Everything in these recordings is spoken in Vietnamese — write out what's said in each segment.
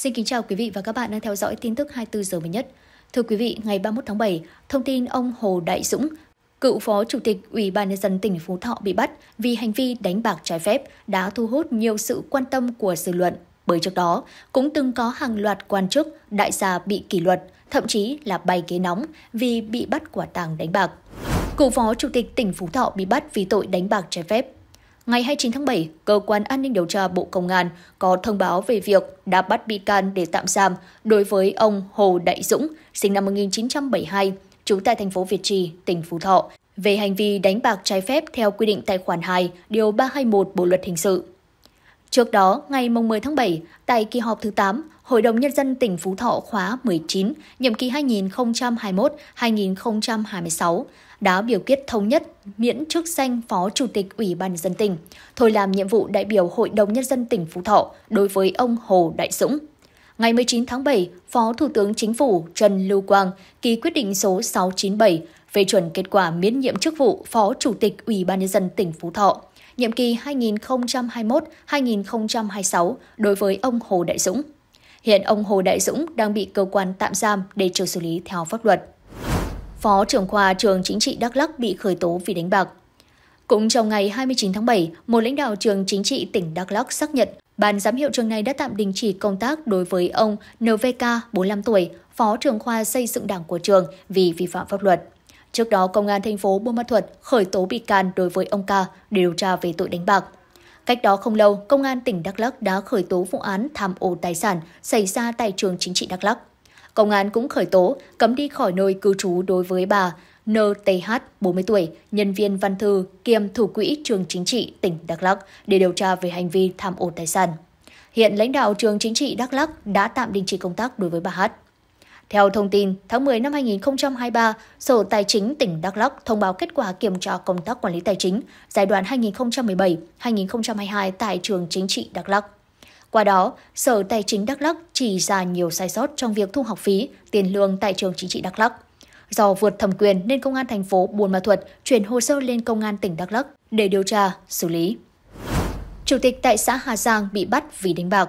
Xin kính chào quý vị và các bạn đang theo dõi tin tức 24 giờ mới nhất. Thưa quý vị, ngày 31 tháng 7, thông tin ông Hồ Đại Dũng, cựu phó chủ tịch Ủy ban nhân dân tỉnh Phú Thọ bị bắt vì hành vi đánh bạc trái phép đã thu hút nhiều sự quan tâm của dư luận. Bởi trước đó, cũng từng có hàng loạt quan chức, đại gia bị kỷ luật, thậm chí là bay ghế nóng vì bị bắt quả tàng đánh bạc. Cựu phó chủ tịch tỉnh Phú Thọ bị bắt vì tội đánh bạc trái phép. Ngày 29 tháng 7, Cơ quan An ninh Điều tra Bộ Công an có thông báo về việc đã bắt bị can để tạm giam đối với ông Hồ Đại Dũng, sinh năm 1972, trú tại thành phố Việt Trì, tỉnh Phú Thọ, về hành vi đánh bạc trái phép theo quy định tại khoản 2, điều 321 Bộ luật hình sự. Trước đó, ngày 10 tháng 7, tại kỳ họp thứ 8, Hội đồng Nhân dân tỉnh Phú Thọ khóa 19, nhiệm kỳ 2021-2026, đã biểu quyết thống nhất miễn chức danh Phó Chủ tịch Ủy ban dân tỉnh, thôi làm nhiệm vụ đại biểu Hội đồng Nhân dân tỉnh Phú Thọ đối với ông Hồ Đại Dũng. Ngày 19 tháng 7, Phó Thủ tướng Chính phủ Trần Lưu Quang ký quyết định số 697 về chuẩn kết quả miễn nhiệm chức vụ Phó Chủ tịch Ủy ban Nhân dân tỉnh Phú Thọ, nhiệm kỳ 2021-2026 đối với ông Hồ Đại Dũng. Hiện ông Hồ Đại Dũng đang bị cơ quan tạm giam để chờ xử lý theo pháp luật phó trưởng khoa trường chính trị Đắk Lắk bị khởi tố vì đánh bạc. Cũng trong ngày 29 tháng 7, một lãnh đạo trường chính trị tỉnh Đắk Lắk xác nhận Ban giám hiệu trường này đã tạm đình chỉ công tác đối với ông NVK, 45 tuổi, phó trưởng khoa xây dựng đảng của trường vì vi phạm pháp luật. Trước đó, Công an thành phố Buôn Ma Thuật khởi tố bị can đối với ông K để điều tra về tội đánh bạc. Cách đó không lâu, Công an tỉnh Đắk Lắk đã khởi tố vụ án tham ô tài sản xảy ra tại trường chính trị Đắk Lắk. Công an cũng khởi tố, cấm đi khỏi nơi cư trú đối với bà NTH, 40 tuổi, nhân viên văn thư kiêm thủ quỹ trường chính trị tỉnh Đắk Lắk để điều tra về hành vi tham ô tài sản. Hiện lãnh đạo trường chính trị Đắk Lắk đã tạm đình chỉ công tác đối với bà H. Theo thông tin, tháng 10 năm 2023, Sở Tài chính tỉnh Đắk Lắk thông báo kết quả kiểm tra công tác quản lý tài chính giai đoạn 2017-2022 tại trường chính trị Đắk Lắk. Qua đó, Sở Tài chính Đắk Lắk chỉ ra nhiều sai sót trong việc thu học phí, tiền lương tại trường chính trị Đắk Lắk. Do vượt thẩm quyền nên Công an thành phố Buôn Ma thuật chuyển hồ sơ lên Công an tỉnh Đắk Lắk để điều tra, xử lý. Chủ tịch tại xã Hà Giang bị bắt vì đánh bạc.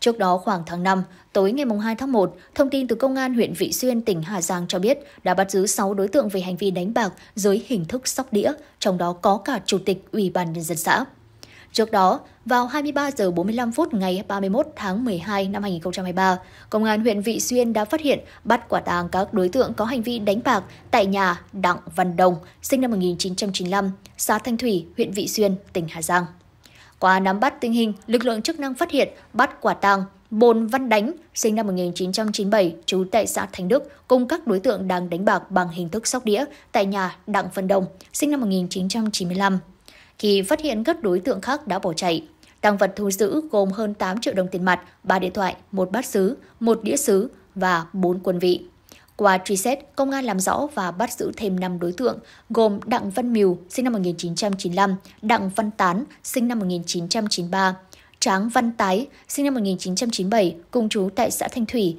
Trước đó khoảng tháng 5, tối ngày 2 tháng 1, thông tin từ Công an huyện Vị Xuyên, tỉnh Hà Giang cho biết đã bắt giữ 6 đối tượng về hành vi đánh bạc dưới hình thức sóc đĩa, trong đó có cả Chủ tịch Ủy ban Nhân dân xã. Trước đó, vào 23 giờ 45 phút ngày 31 tháng 12 năm 2023, Công an huyện Vị Xuyên đã phát hiện bắt quả tàng các đối tượng có hành vi đánh bạc tại nhà Đặng Văn Đồng, sinh năm 1995, xã Thanh Thủy, huyện Vị Xuyên, tỉnh Hà Giang. Qua nắm bắt tình hình, lực lượng chức năng phát hiện bắt quả tàng Bồn Văn Đánh, sinh năm 1997, trú tại xã Thành Đức, cùng các đối tượng đang đánh bạc bằng hình thức sóc đĩa tại nhà Đặng Văn Đồng, sinh năm 1995 khi phát hiện các đối tượng khác đã bỏ chạy. Tăng vật thu giữ gồm hơn 8 triệu đồng tiền mặt, 3 điện thoại, một bát sứ, một đĩa sứ và 4 quân vị. Qua truy xét, công an làm rõ và bắt giữ thêm 5 đối tượng, gồm Đặng Văn Miều, sinh năm 1995, Đặng Văn Tán, sinh năm 1993, Tráng Văn Tái, sinh năm 1997, cùng chú tại xã Thanh Thủy,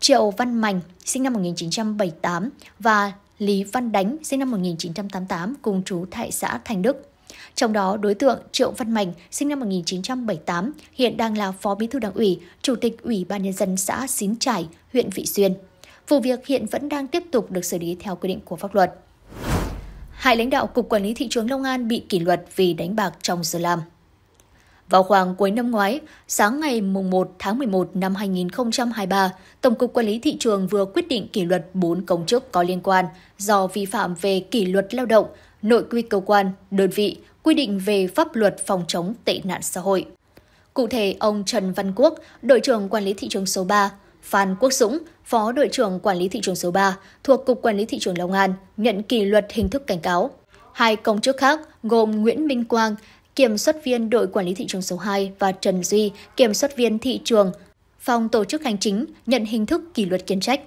Triệu Văn Mạnh, sinh năm 1978 và Lý Văn Đánh, sinh năm 1988, cùng chú tại xã Thành Đức. Trong đó, đối tượng Triệu Văn Mạnh, sinh năm 1978, hiện đang là Phó Bí thư Đảng ủy, Chủ tịch Ủy ban Nhân dân xã Xín Trải, huyện Vị Xuyên. Vụ việc hiện vẫn đang tiếp tục được xử lý theo quy định của pháp luật. Hai lãnh đạo Cục Quản lý Thị trường Long An bị kỷ luật vì đánh bạc trong giờ làm. Vào khoảng cuối năm ngoái, sáng ngày 1 tháng 11 năm 2023, Tổng cục Quản lý Thị trường vừa quyết định kỷ luật 4 công chức có liên quan do vi phạm về kỷ luật lao động, nội quy cơ quan, đơn vị, quy định về pháp luật phòng chống tệ nạn xã hội. Cụ thể, ông Trần Văn Quốc, đội trưởng quản lý thị trường số 3, Phan Quốc Dũng, phó đội trưởng quản lý thị trường số 3 thuộc Cục Quản lý thị trường Long An, nhận kỷ luật hình thức cảnh cáo. Hai công chức khác gồm Nguyễn Minh Quang, kiểm soát viên đội quản lý thị trường số 2 và Trần Duy, kiểm soát viên thị trường, phòng tổ chức hành chính, nhận hình thức kỷ luật kiến trách.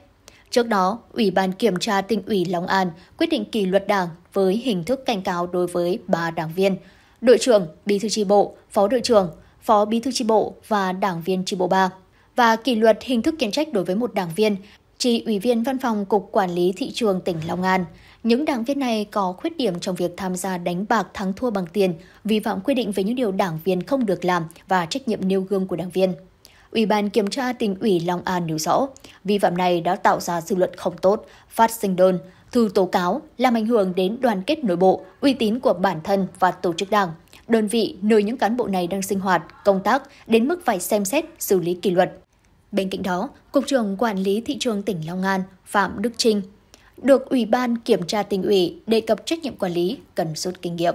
Trước đó, Ủy ban Kiểm tra tỉnh ủy Long An quyết định kỷ luật đảng với hình thức cảnh cáo đối với ba đảng viên, đội trưởng, bí thư tri bộ, phó đội trưởng, phó bí thư tri bộ và đảng viên tri bộ 3 và kỷ luật hình thức khiển trách đối với một đảng viên, chỉ ủy viên văn phòng Cục Quản lý Thị trường tỉnh Long An. Những đảng viên này có khuyết điểm trong việc tham gia đánh bạc thắng thua bằng tiền, vi phạm quy định về những điều đảng viên không được làm và trách nhiệm nêu gương của đảng viên. Ủy ban kiểm tra tỉnh ủy Long An nêu rõ, vi phạm này đã tạo ra dư luận không tốt, phát sinh đơn, thư tố cáo, làm ảnh hưởng đến đoàn kết nội bộ, uy tín của bản thân và tổ chức đảng, đơn vị nơi những cán bộ này đang sinh hoạt, công tác đến mức phải xem xét xử lý kỷ luật. Bên cạnh đó, Cục trưởng Quản lý Thị trường tỉnh Long An Phạm Đức Trinh được Ủy ban Kiểm tra tỉnh ủy đề cập trách nhiệm quản lý cần rút kinh nghiệm.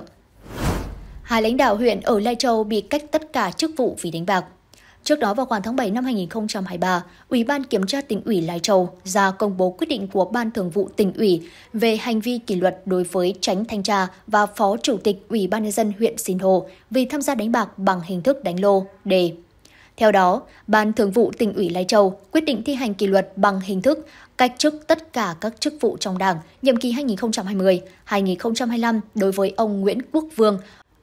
Hai lãnh đạo huyện ở Lai Châu bị cách tất cả chức vụ vì đánh bạc. Trước đó vào khoảng tháng 7 năm 2023, Ủy ban Kiểm tra tỉnh ủy Lai Châu ra công bố quyết định của Ban Thường vụ tỉnh ủy về hành vi kỷ luật đối với tránh thanh tra và Phó Chủ tịch Ủy ban nhân dân huyện Sìn Hồ vì tham gia đánh bạc bằng hình thức đánh lô, đề. Theo đó, Ban Thường vụ tỉnh ủy Lai Châu quyết định thi hành kỷ luật bằng hình thức cách chức tất cả các chức vụ trong Đảng nhiệm kỳ 2020-2025 đối với ông Nguyễn Quốc Vương,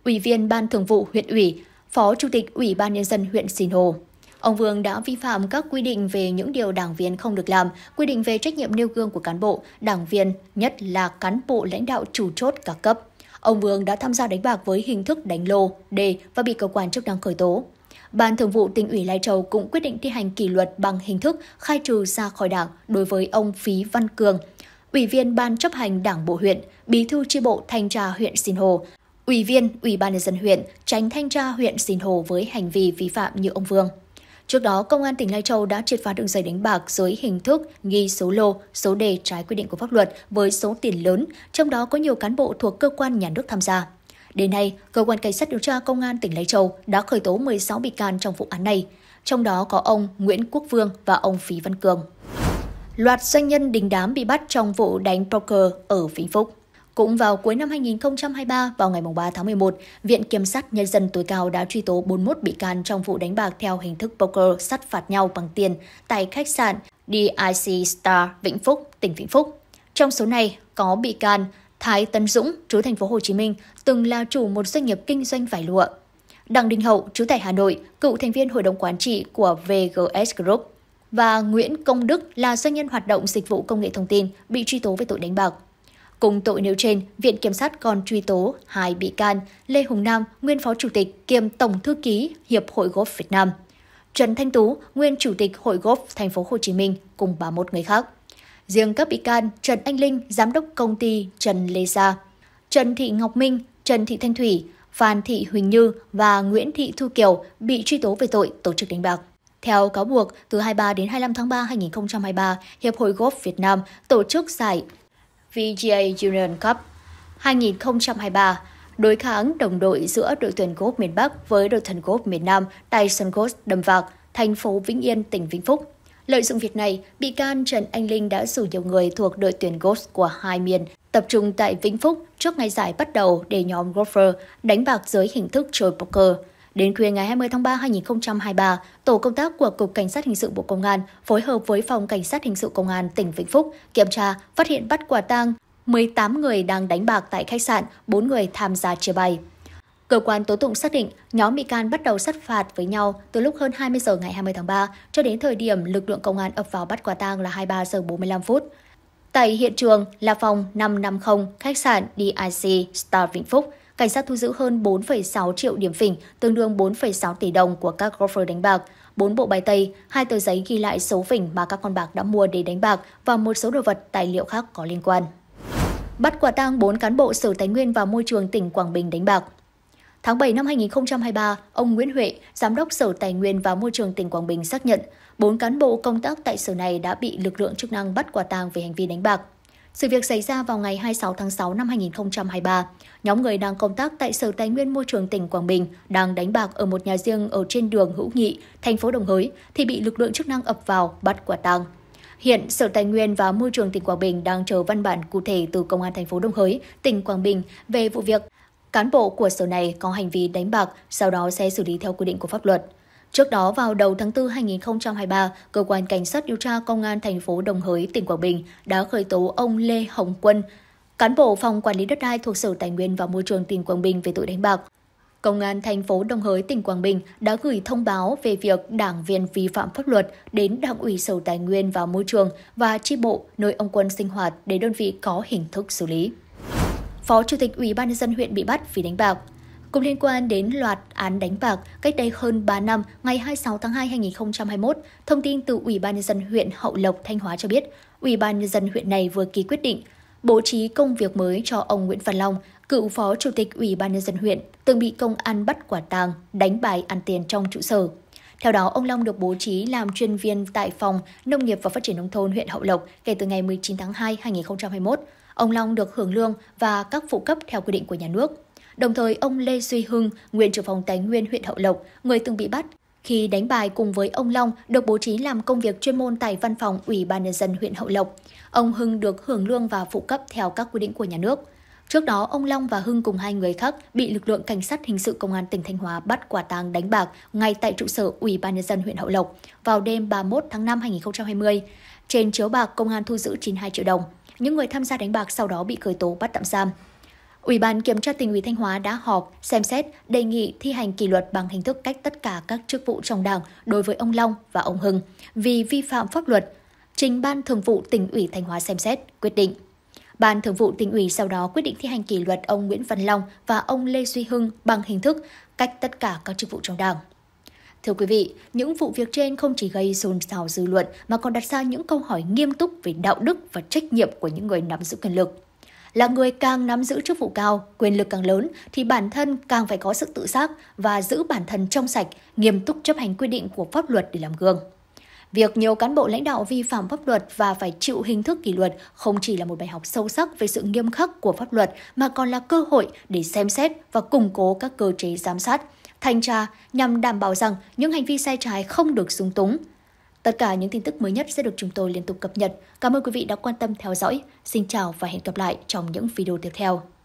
Ủy viên Ban Thường vụ huyện ủy, Phó Chủ tịch Ủy ban Nhân dân huyện Sinh Hồ. Ông Vương đã vi phạm các quy định về những điều đảng viên không được làm, quy định về trách nhiệm nêu gương của cán bộ, đảng viên, nhất là cán bộ lãnh đạo chủ chốt các cấp. Ông Vương đã tham gia đánh bạc với hình thức đánh lô, đề và bị cơ quan chức năng khởi tố. Ban Thường vụ tỉnh ủy Lai Châu cũng quyết định thi hành kỷ luật bằng hình thức khai trừ ra khỏi đảng đối với ông Phí Văn Cường, Ủy viên Ban chấp hành Đảng Bộ huyện, Bí thư tri bộ Thanh tra huyện Sinh Hồ Ủy viên Ủy ban nhân dân huyện, tránh thanh tra huyện Sìn Hồ với hành vi vi phạm như ông Vương. Trước đó, Công an tỉnh Lai Châu đã triệt phá đường dây đánh bạc dưới hình thức ghi số lô, số đề trái quy định của pháp luật với số tiền lớn, trong đó có nhiều cán bộ thuộc cơ quan nhà nước tham gia. Đến nay, cơ quan cảnh sát điều tra công an tỉnh Lai Châu đã khởi tố 16 bị can trong vụ án này, trong đó có ông Nguyễn Quốc Vương và ông Phí Văn Cường. Loạt doanh nhân đình đám bị bắt trong vụ đánh poker ở Vĩnh Phúc. Cũng vào cuối năm 2023, vào ngày 3 tháng 11, Viện Kiểm sát Nhân dân tối cao đã truy tố 41 bị can trong vụ đánh bạc theo hình thức poker sát phạt nhau bằng tiền tại khách sạn DIC Star Vĩnh Phúc, tỉnh Vĩnh Phúc. Trong số này có bị can Thái Tấn Dũng, chú thành phố Hồ Chí Minh, từng là chủ một doanh nghiệp kinh doanh vải lụa. Đặng Đình Hậu, chú tại Hà Nội, cựu thành viên hội đồng quản trị của VGS Group và Nguyễn Công Đức là doanh nhân hoạt động dịch vụ công nghệ thông tin bị truy tố về tội đánh bạc. Cùng tội nêu trên, Viện Kiểm sát còn truy tố hai bị can Lê Hùng Nam, nguyên Phó Chủ tịch kiêm Tổng Thư ký Hiệp hội Golf Việt Nam, Trần Thanh Tú, nguyên Chủ tịch Hội Golf Thành phố Hồ Chí Minh cùng 31 người khác. Riêng các bị can Trần Anh Linh, Giám đốc công ty Trần Lê Sa, Trần Thị Ngọc Minh, Trần Thị Thanh Thủy, Phan Thị Huỳnh Như và Nguyễn Thị Thu Kiều bị truy tố về tội tổ chức đánh bạc. Theo cáo buộc, từ 23 đến 25 tháng 3 2023, Hiệp hội Golf Việt Nam tổ chức giải VGA Union Cup 2023 đối kháng đồng đội giữa đội tuyển golf miền Bắc với đội tuyển golf miền Nam tại sân golf Đầm Vạc, thành phố Vĩnh Yên, tỉnh Vĩnh Phúc. Lợi dụng việc này, bị can Trần Anh Linh đã rủ nhiều người thuộc đội tuyển golf của hai miền tập trung tại Vĩnh Phúc trước ngày giải bắt đầu để nhóm golfer đánh bạc dưới hình thức chơi poker. Đến khuya ngày 20 tháng 3 năm 2023, tổ công tác của Cục Cảnh sát hình sự Bộ Công an phối hợp với Phòng Cảnh sát hình sự Công an tỉnh Vĩnh Phúc kiểm tra, phát hiện bắt quả tang 18 người đang đánh bạc tại khách sạn, 4 người tham gia chia bài. Cơ quan tố tụng xác định nhóm bị can bắt đầu sát phạt với nhau từ lúc hơn 20 giờ ngày 20 tháng 3 cho đến thời điểm lực lượng công an ập vào bắt quả tang là 23 giờ 45 phút. Tại hiện trường là phòng 550 khách sạn DIC Star Vĩnh Phúc – cảnh sát thu giữ hơn 4,6 triệu điểm phỉnh, tương đương 4,6 tỷ đồng của các golfer đánh bạc, 4 bộ bài tây, hai tờ giấy ghi lại số phỉnh mà các con bạc đã mua để đánh bạc và một số đồ vật tài liệu khác có liên quan. Bắt quả tang 4 cán bộ Sở Tài nguyên và Môi trường tỉnh Quảng Bình đánh bạc. Tháng 7 năm 2023, ông Nguyễn Huệ, Giám đốc Sở Tài nguyên và Môi trường tỉnh Quảng Bình xác nhận, 4 cán bộ công tác tại sở này đã bị lực lượng chức năng bắt quả tang về hành vi đánh bạc. Sự việc xảy ra vào ngày 26 tháng 6 năm 2023. Nhóm người đang công tác tại Sở Tài nguyên Môi trường tỉnh Quảng Bình đang đánh bạc ở một nhà riêng ở trên đường Hữu Nghị, thành phố Đồng Hới thì bị lực lượng chức năng ập vào bắt quả tang. Hiện Sở Tài nguyên và Môi trường tỉnh Quảng Bình đang chờ văn bản cụ thể từ Công an thành phố Đồng Hới, tỉnh Quảng Bình về vụ việc cán bộ của sở này có hành vi đánh bạc, sau đó sẽ xử lý theo quy định của pháp luật. Trước đó vào đầu tháng 4 2023, cơ quan cảnh sát điều tra công an thành phố Đồng Hới, tỉnh Quảng Bình đã khởi tố ông Lê Hồng Quân, cán bộ phòng quản lý đất đai thuộc Sở Tài nguyên và Môi trường tỉnh Quảng Bình về tội đánh bạc. Công an thành phố Đồng Hới, tỉnh Quảng Bình đã gửi thông báo về việc đảng viên vi phạm pháp luật đến Đảng ủy Sở Tài nguyên và Môi trường và chi bộ nơi ông Quân sinh hoạt để đơn vị có hình thức xử lý. Phó Chủ tịch Ủy ban nhân dân huyện bị bắt vì đánh bạc. Cũng liên quan đến loạt án đánh bạc cách đây hơn 3 năm, ngày 26 tháng 2 2021, thông tin từ Ủy ban nhân dân huyện Hậu Lộc, Thanh Hóa cho biết, Ủy ban nhân dân huyện này vừa ký quyết định bố trí công việc mới cho ông Nguyễn Văn Long, cựu phó chủ tịch Ủy ban nhân dân huyện, từng bị công an bắt quả tàng, đánh bài ăn tiền trong trụ sở. Theo đó, ông Long được bố trí làm chuyên viên tại phòng Nông nghiệp và Phát triển Nông thôn huyện Hậu Lộc kể từ ngày 19 tháng 2, 2021. Ông Long được hưởng lương và các phụ cấp theo quy định của nhà nước. Đồng thời, ông Lê Duy Hưng, nguyên trưởng phòng tài nguyên huyện Hậu Lộc, người từng bị bắt khi đánh bài cùng với ông Long được bố trí làm công việc chuyên môn tại văn phòng Ủy ban nhân dân huyện Hậu Lộc. Ông Hưng được hưởng lương và phụ cấp theo các quy định của nhà nước. Trước đó, ông Long và Hưng cùng hai người khác bị lực lượng cảnh sát hình sự công an tỉnh Thanh Hóa bắt quả tang đánh bạc ngay tại trụ sở Ủy ban nhân dân huyện Hậu Lộc vào đêm 31 tháng 5 2020. Trên chiếu bạc, công an thu giữ 92 triệu đồng. Những người tham gia đánh bạc sau đó bị khởi tố bắt tạm giam. Ủy ban Kiểm tra tỉnh ủy Thanh Hóa đã họp, xem xét, đề nghị thi hành kỷ luật bằng hình thức cách tất cả các chức vụ trong đảng đối với ông Long và ông Hưng vì vi phạm pháp luật, trình Ban Thường vụ tỉnh ủy Thanh Hóa xem xét, quyết định. Ban Thường vụ tỉnh ủy sau đó quyết định thi hành kỷ luật ông Nguyễn Văn Long và ông Lê Duy Hưng bằng hình thức cách tất cả các chức vụ trong đảng. Thưa quý vị, những vụ việc trên không chỉ gây xôn xao dư luận mà còn đặt ra những câu hỏi nghiêm túc về đạo đức và trách nhiệm của những người nắm giữ quyền lực là người càng nắm giữ chức vụ cao, quyền lực càng lớn thì bản thân càng phải có sự tự giác và giữ bản thân trong sạch, nghiêm túc chấp hành quy định của pháp luật để làm gương. Việc nhiều cán bộ lãnh đạo vi phạm pháp luật và phải chịu hình thức kỷ luật không chỉ là một bài học sâu sắc về sự nghiêm khắc của pháp luật mà còn là cơ hội để xem xét và củng cố các cơ chế giám sát, thanh tra nhằm đảm bảo rằng những hành vi sai trái không được dung túng, Tất cả những tin tức mới nhất sẽ được chúng tôi liên tục cập nhật. Cảm ơn quý vị đã quan tâm theo dõi. Xin chào và hẹn gặp lại trong những video tiếp theo.